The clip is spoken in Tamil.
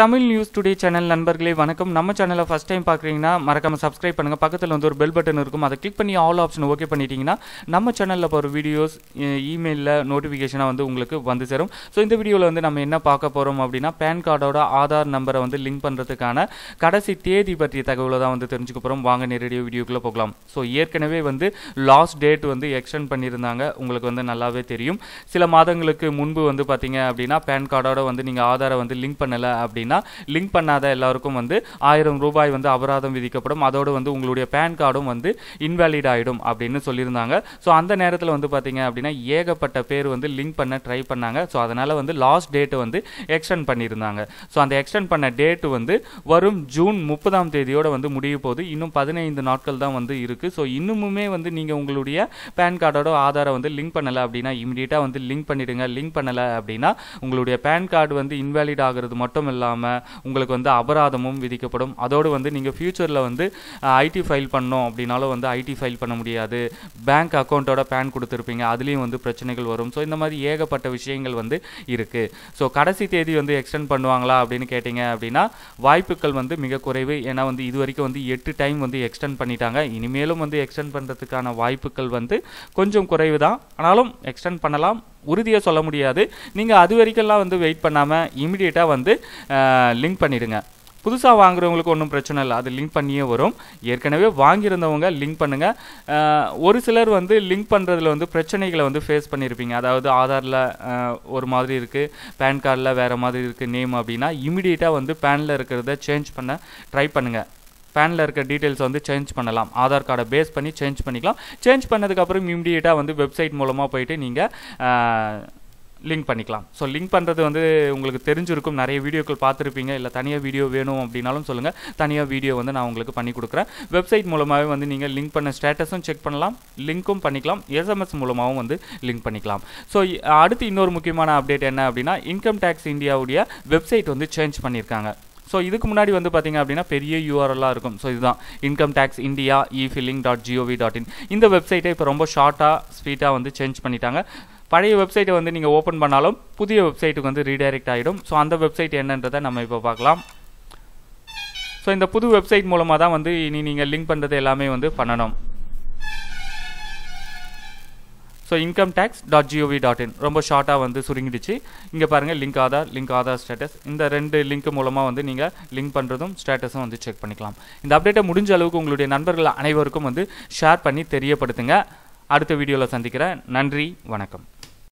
தமிழ் நியூஸ் டுடே சேனல் நண்பர்களே வணக்கம் நம்ம சேனலை ஃபஸ்ட் டைம் பார்க்குறீங்கன்னா மறக்காமல் சப்ஸ்கிரைப் பண்ணுங்கள் பக்கத்தில் வந்து ஒரு பெல் பட்டன் இருக்கும் அதை கிளிக் பண்ணி ஆல் ஆப்ஷன் ஓகே பண்ணிட்டீங்கன்னா நம்ம சேனலில் போகிற வீடியோஸ் இமெயிலில் நோட்டிஃபிகேஷனாக வந்து உங்களுக்கு வந்து சேரும் ஸோ இந்த வீடியோவில் வந்து நம்ம என்ன பார்க்க போகிறோம் அப்படின்னா பேன் கார்டோட ஆதார் நம்பரை வந்து லிங்க் பண்ணுறதுக்கான கடைசி தேதி பற்றிய தகவலை தான் வந்து தெரிஞ்சுக்க போகிறோம் வாங்க நேரடியாக வீடியோக்குள்ளே போகலாம் ஸோ ஏற்கனவே வந்து லாஸ்ட் டேட் வந்து எக்ஸ்டெண்ட் பண்ணியிருந்தாங்க உங்களுக்கு வந்து நல்லாவே தெரியும் சில மாதங்களுக்கு முன்பு வந்து பார்த்தீங்க அப்படின்னா பேன் கார்டோட வந்து நீங்கள் ஆதாரை வந்து லிங்க் பண்ணலை அப்படின்னு அப்படின்னா லிங்க் பண்ணாத எல்லாருக்கும் வந்து ஆயிரம் ரூபாய் வந்து அபராதம் விதிக்கப்படும் அதோடு வந்து உங்களுடைய பேன் கார்டும் வந்து இன்வேலிட் ஆகிடும் அப்படின்னு சொல்லியிருந்தாங்க ஸோ அந்த நேரத்தில் வந்து பார்த்தீங்க அப்படின்னா ஏகப்பட்ட பேர் வந்து லிங்க் பண்ண ட்ரை பண்ணாங்க ஸோ அதனால் வந்து லாஸ்ட் டேட்டு வந்து எக்ஸ்டெண்ட் பண்ணியிருந்தாங்க ஸோ அந்த எக்ஸ்டெண்ட் பண்ண டேட்டு வந்து வரும் ஜூன் முப்பதாம் தேதியோடு வந்து முடிய போது இன்னும் பதினைந்து நாட்கள் தான் வந்து இருக்குது ஸோ இன்னுமுமே வந்து நீங்கள் உங்களுடைய பேன் கார்டோட ஆதாரை வந்து லிங்க் பண்ணலை அப்படின்னா இமீடியட்டாக வந்து லிங்க் பண்ணிவிடுங்க லிங்க் பண்ணலை அப்படின்னா உங்களுடைய பேன் கார்டு வந்து இன்வேலிட் ஆகிறது மட்டும் இல்லாமல் இல்லாமல் உங்களுக்கு வந்து அபராதமும் விதிக்கப்படும் அதோடு வந்து நீங்கள் ஃப்யூச்சரில் வந்து ஐடி ஃபைல் பண்ணோம் அப்படின்னாலும் வந்து ஐடி ஃபைல் பண்ண முடியாது பேங்க் அக்கௌண்ட்டோட பேன் கொடுத்துருப்பீங்க அதுலேயும் வந்து பிரச்சனைகள் வரும் ஸோ இந்த மாதிரி ஏகப்பட்ட விஷயங்கள் வந்து இருக்குது ஸோ கடைசி தேதி வந்து எக்ஸ்டெண்ட் பண்ணுவாங்களா அப்படின்னு கேட்டிங்க அப்படின்னா வாய்ப்புகள் வந்து மிக குறைவு ஏன்னா வந்து இது வரைக்கும் வந்து எட்டு டைம் வந்து எக்ஸ்டெண்ட் பண்ணிட்டாங்க இனிமேலும் வந்து எக்ஸ்டெண்ட் பண்ணுறதுக்கான வாய்ப்புகள் வந்து கொஞ்சம் குறைவு தான் ஆனாலும் எக்ஸ்டெண்ட் பண்ணலாம் உறுதியாக சொல்ல முடியாது நீங்கள் அது வரைக்கும்லாம் வந்து வெயிட் பண்ணாமல் இமீடியட்டாக வந்து லிங்க் பண்ணிவிடுங்க புதுசாக வாங்குறவங்களுக்கு ஒன்றும் பிரச்சனை இல்லை அது லிங்க் பண்ணியே வரும் ஏற்கனவே வாங்கியிருந்தவங்க லிங்க் பண்ணுங்கள் ஒரு சிலர் வந்து லிங்க் பண்ணுறதுல வந்து பிரச்சனைகளை வந்து ஃபேஸ் பண்ணியிருப்பீங்க அதாவது ஆதாரில் ஒரு மாதிரி இருக்குது பேன் கார்டில் வேறு மாதிரி இருக்குது நேம் அப்படின்னா இமிடியேட்டாக வந்து பேனில் இருக்கிறத சேஞ்ச் பண்ண ட்ரை பண்ணுங்கள் பேனில் இருக்க டீட்டெயில்ஸ் வந்து சேஞ்ச் பண்ணலாம் ஆதார் கார்டை பேஸ் பண்ணி சேஞ்ச் பண்ணிக்கலாம் சேஞ்ச் பண்ணதுக்கப்புறம் இம்மிடியேட்டாக வந்து வெப்சைட் மூலமாக போயிட்டு நீங்கள் லிங்க் பண்ணிக்கலாம் ஸோ லிங்க் பண்ணுறது வந்து உங்களுக்கு தெரிஞ்சிருக்கும் நிறைய வீடியோக்கள் பார்த்துருப்பீங்க இல்லை தனியாக வீடியோ வேணும் அப்படின்னாலும் சொல்லுங்கள் தனியாக வீடியோ வந்து நான் உங்களுக்கு பண்ணி கொடுக்குறேன் வெப்சைட் மூலமாகவே வந்து நீங்கள் லிங்க் பண்ண ஸ்டேட்டஸும் செக் பண்ணலாம் லிங்க்கும் பண்ணிக்கலாம் எஸ்எம்எஸ் மூலமாகவும் வந்து லிங்க் பண்ணிக்கலாம் ஸோ அடுத்து இன்னொரு முக்கியமான அப்டேட் என்ன அப்படின்னா இன்கம் டேக்ஸ் இந்தியாவுடைய வெப்சைட் வந்து சேஞ்ச் பண்ணியிருக்காங்க ஸோ இதுக்கு முன்னாடி வந்து பார்த்திங்க அப்படின்னா பெரிய யூஆர்எல்லாம் இருக்கும் ஸோ இதுதான் income tax India e filing dot G O V dot in இந்த வெப்சைட்டை இப்போ ரொம்ப ஷார்ட்டாக ஸ்வீட்டாக வந்து சேஞ்ச் பண்ணிட்டாங்க பழைய வெப்சைட்டை வந்து நீங்கள் ஓப்பன் பண்ணாலும் புதிய வெப்சைட்டுக்கு வந்து ரீடைரக்ட் ஆகிடும் ஸோ அந்த வெப்சைட் என்னன்றதை நம்ம இப்போ பார்க்கலாம் ஸோ இந்த புது வெப்சைட் மூலமாக தான் வந்து இனி நீங்கள் லிங்க் பண்ணுறது எல்லாமே வந்து பண்ணணும் so income tax dot G O V dot in ரொம்ப ஷார்ட்டாக வந்து சுருங்கிடுச்சு இங்கே பாருங்கள் link Aadhaar link Aadhaar status இந்த ரெண்டு லிங்க் மூலமாக வந்து நீங்கள் லிங்க் பண்ணுறதும் ஸ்டேட்டஸும் வந்து செக் பண்ணிக்கலாம் இந்த அப்டேட்டை முடிஞ்ச அளவுக்கு உங்களுடைய நண்பர்கள் அனைவருக்கும் வந்து ஷேர் பண்ணி தெரியப்படுத்துங்க அடுத்த வீடியோவில் சந்திக்கிறேன் நன்றி வணக்கம்